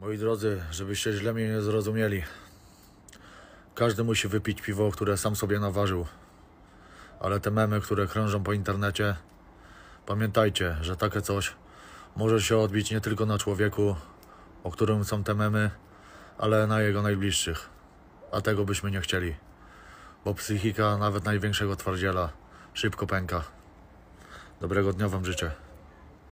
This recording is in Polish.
Moi drodzy, żebyście źle mnie nie zrozumieli. Każdy musi wypić piwo, które sam sobie naważył. Ale te memy, które krążą po internecie, pamiętajcie, że takie coś może się odbić nie tylko na człowieku, o którym są te memy, ale na jego najbliższych. A tego byśmy nie chcieli, bo psychika nawet największego twardziela szybko pęka. Dobrego dnia Wam życzę.